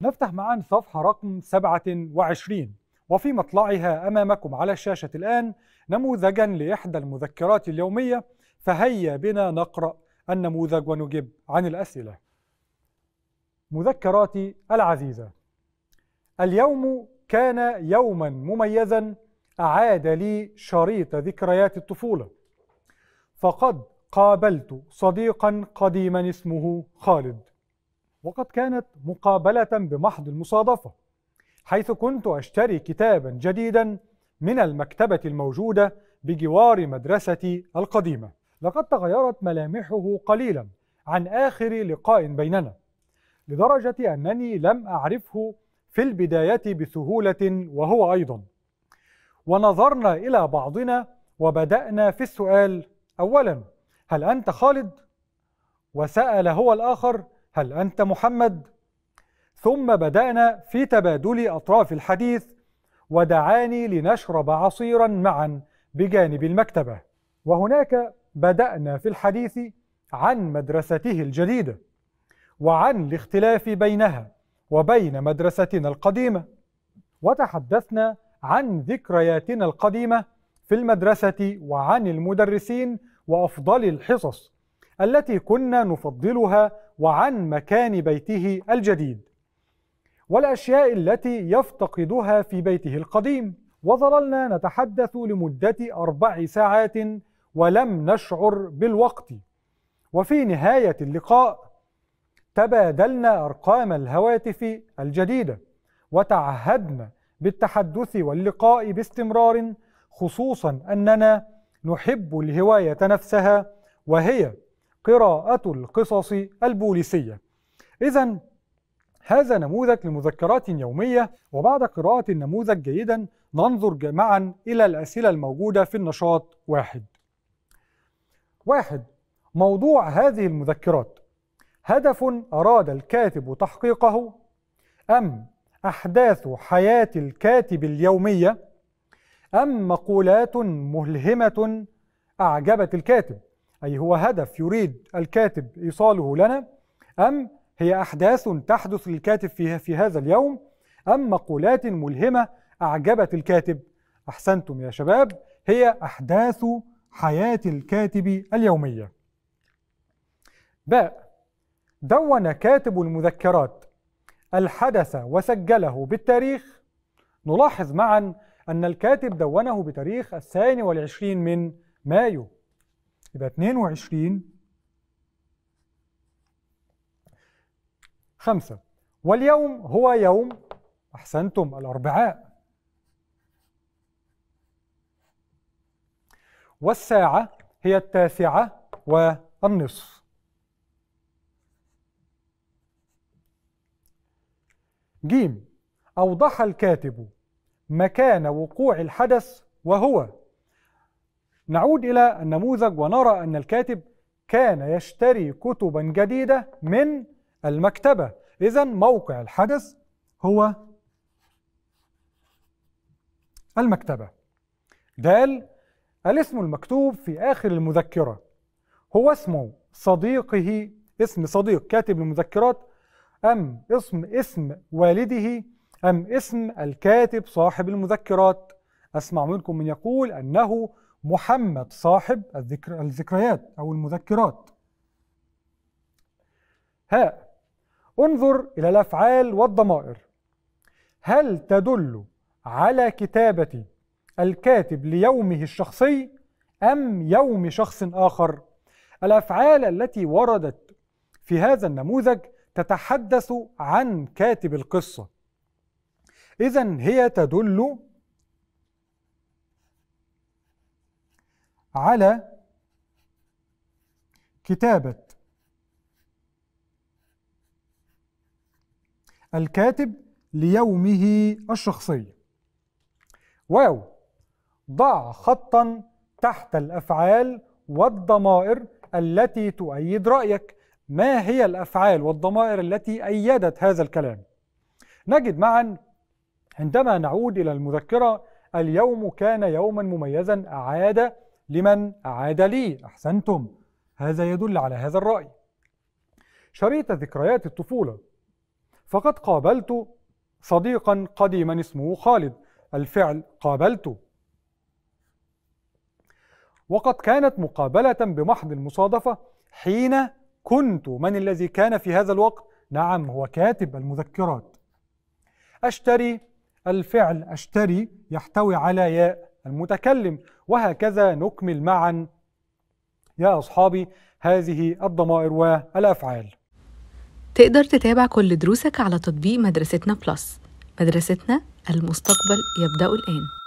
نفتح معا صفحة رقم 27 وفي مطلعها أمامكم على الشاشة الآن نموذجا لإحدى المذكرات اليومية فهيا بنا نقرأ النموذج ونجيب عن الأسئلة مذكراتي العزيزة اليوم كان يوما مميزا أعاد لي شريط ذكريات الطفولة فقد قابلت صديقا قديما اسمه خالد وقد كانت مقابلة بمحض المصادفة حيث كنت أشتري كتابا جديدا من المكتبة الموجودة بجوار مدرستي القديمة لقد تغيرت ملامحه قليلا عن آخر لقاء بيننا لدرجة أنني لم أعرفه في البداية بسهولة وهو أيضا ونظرنا إلى بعضنا وبدأنا في السؤال أولا هل أنت خالد؟ وسأل هو الآخر هل أنت محمد؟ ثم بدأنا في تبادل أطراف الحديث ودعاني لنشرب عصيرا معا بجانب المكتبة وهناك بدأنا في الحديث عن مدرسته الجديدة وعن الاختلاف بينها وبين مدرستنا القديمة وتحدثنا عن ذكرياتنا القديمة في المدرسة وعن المدرسين وأفضل الحصص التي كنا نفضلها وعن مكان بيته الجديد والأشياء التي يفتقدها في بيته القديم وظللنا نتحدث لمدة أربع ساعات ولم نشعر بالوقت وفي نهاية اللقاء تبادلنا أرقام الهواتف الجديدة وتعهدنا بالتحدث واللقاء باستمرار خصوصا أننا نحب الهواية نفسها وهي قراءة القصص البوليسية إذا هذا نموذج لمذكرات يومية وبعد قراءة النموذج جيدا ننظر معا إلى الأسئلة الموجودة في النشاط واحد واحد موضوع هذه المذكرات هدف أراد الكاتب تحقيقه أم أحداث حياة الكاتب اليومية أم مقولات ملهمة أعجبت الكاتب أي هو هدف يريد الكاتب إيصاله لنا أم هي أحداث تحدث للكاتب في هذا اليوم أم مقولات ملهمة أعجبت الكاتب أحسنتم يا شباب هي أحداث حياة الكاتب اليومية باء دون كاتب المذكرات الحدث وسجله بالتاريخ نلاحظ معا أن الكاتب دونه بتاريخ الثاني والعشرين من مايو يبقى 22 خمسة واليوم هو يوم أحسنتم الأربعاء والساعة هي التاسعة والنصف جيم أوضح الكاتب مكان وقوع الحدث وهو نعود إلى النموذج ونرى أن الكاتب كان يشتري كتبا جديدة من المكتبة إذا موقع الحدث هو المكتبة دال الاسم المكتوب في آخر المذكرة هو اسم صديقه اسم صديق كاتب المذكرات أم اسم اسم والده أم اسم الكاتب صاحب المذكرات أسمع منكم من يقول أنه محمد صاحب الذكر الذكريات أو المذكرات هاء انظر إلى الأفعال والضمائر هل تدل على كتابة الكاتب ليومه الشخصي أم يوم شخص آخر؟ الأفعال التي وردت في هذا النموذج تتحدث عن كاتب القصة إذا هي تدل على كتابة الكاتب ليومه الشخصي واو ضع خطا تحت الأفعال والضمائر التي تؤيد رأيك ما هي الأفعال والضمائر التي أيدت هذا الكلام نجد معا عندما نعود إلى المذكرة اليوم كان يوما مميزا أعاد لمن عاد لي أحسنتم هذا يدل على هذا الرأي شريط ذكريات الطفولة فقد قابلت صديقا قديما اسمه خالد الفعل قابلته وقد كانت مقابلة بمحض المصادفة حين كنت من الذي كان في هذا الوقت نعم هو كاتب المذكرات أشتري الفعل أشتري يحتوي على ياء المتكلم وهكذا نكمل معا يا أصحابي هذه الضمائر والأفعال تقدر تتابع كل دروسك على تطبيق مدرستنا بلس مدرستنا المستقبل يبدأ الآن